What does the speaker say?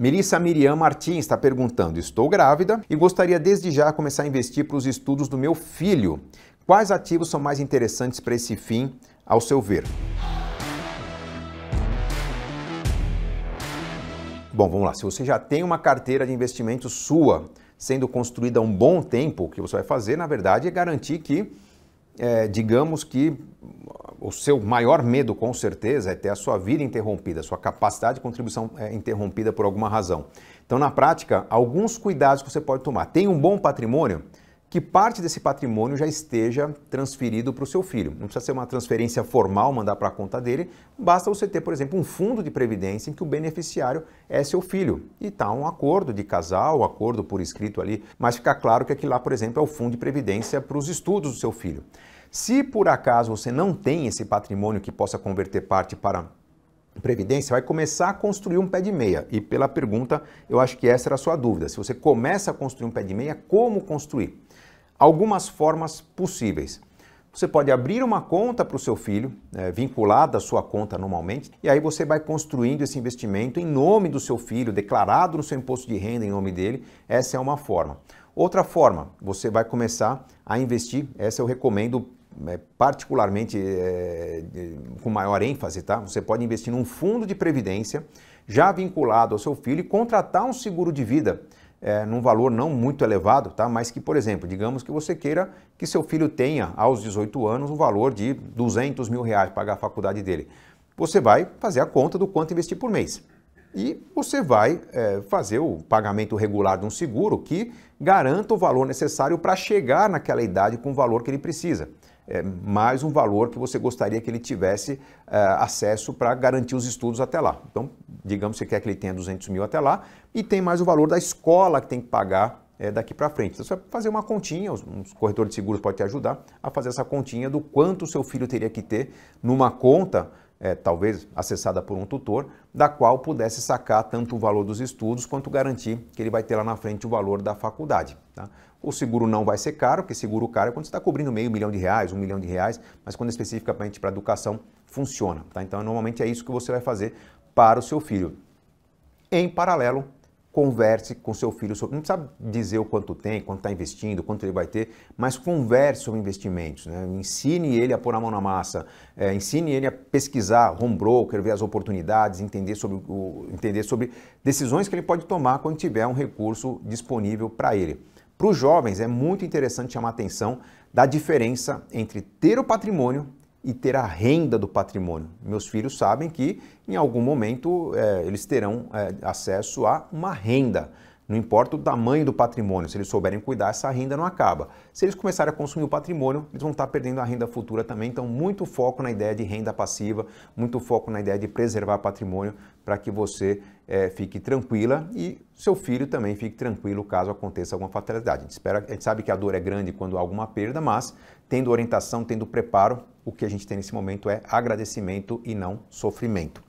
Mirissa Miriam Martins está perguntando: Estou grávida e gostaria desde já começar a investir para os estudos do meu filho. Quais ativos são mais interessantes para esse fim, ao seu ver? Bom, vamos lá. Se você já tem uma carteira de investimento sua sendo construída há um bom tempo, o que você vai fazer, na verdade, é garantir que, é, digamos que o seu maior medo, com certeza, é ter a sua vida interrompida, a sua capacidade de contribuição é interrompida por alguma razão. Então, na prática, alguns cuidados que você pode tomar. Tem um bom patrimônio? que parte desse patrimônio já esteja transferido para o seu filho. Não precisa ser uma transferência formal, mandar para a conta dele, basta você ter, por exemplo, um fundo de previdência em que o beneficiário é seu filho. E tá um acordo de casal, um acordo por escrito ali, mas fica claro que aqui lá, por exemplo, é o fundo de previdência para os estudos do seu filho. Se por acaso você não tem esse patrimônio que possa converter parte para previdência, vai começar a construir um pé de meia. E pela pergunta, eu acho que essa era a sua dúvida. Se você começa a construir um pé de meia, como construir? Algumas formas possíveis. Você pode abrir uma conta para o seu filho, é, vinculada à sua conta normalmente, e aí você vai construindo esse investimento em nome do seu filho, declarado no seu imposto de renda em nome dele. Essa é uma forma. Outra forma, você vai começar a investir, essa eu recomendo né, particularmente é, com maior ênfase, tá? Você pode investir num fundo de previdência já vinculado ao seu filho e contratar um seguro de vida é, num valor não muito elevado, tá? Mas que, por exemplo, digamos que você queira que seu filho tenha aos 18 anos um valor de 200 mil reais para pagar a faculdade dele. Você vai fazer a conta do quanto investir por mês e você vai é, fazer o pagamento regular de um seguro que garanta o valor necessário para chegar naquela idade com o valor que ele precisa é, mais um valor que você gostaria que ele tivesse é, acesso para garantir os estudos até lá. Então, digamos que você quer que ele tenha 200 mil até lá, e tem mais o valor da escola que tem que pagar é, daqui para frente. Então, você vai fazer uma continha, os, os corretores de seguros podem te ajudar a fazer essa continha do quanto o seu filho teria que ter numa conta é, talvez acessada por um tutor, da qual pudesse sacar tanto o valor dos estudos quanto garantir que ele vai ter lá na frente o valor da faculdade. Tá? O seguro não vai ser caro, porque seguro caro é quando você está cobrindo meio milhão de reais, um milhão de reais, mas quando é especificamente para educação, funciona. Tá? Então, normalmente é isso que você vai fazer para o seu filho. Em paralelo, converse com seu filho sobre. Não precisa dizer o quanto tem, quanto está investindo, quanto ele vai ter, mas converse sobre investimentos. Né? Ensine ele a pôr a mão na massa, é, ensine ele a pesquisar home broker, ver as oportunidades, entender sobre, o, entender sobre decisões que ele pode tomar quando tiver um recurso disponível para ele. Para os jovens é muito interessante chamar atenção da diferença entre ter o patrimônio e ter a renda do patrimônio. Meus filhos sabem que em algum momento é, eles terão é, acesso a uma renda. Não importa o tamanho do patrimônio, se eles souberem cuidar, essa renda não acaba. Se eles começarem a consumir o patrimônio, eles vão estar perdendo a renda futura também. Então, muito foco na ideia de renda passiva, muito foco na ideia de preservar patrimônio para que você é, fique tranquila e seu filho também fique tranquilo caso aconteça alguma fatalidade. A gente, espera, a gente sabe que a dor é grande quando há alguma perda, mas tendo orientação, tendo preparo, o que a gente tem nesse momento é agradecimento e não sofrimento.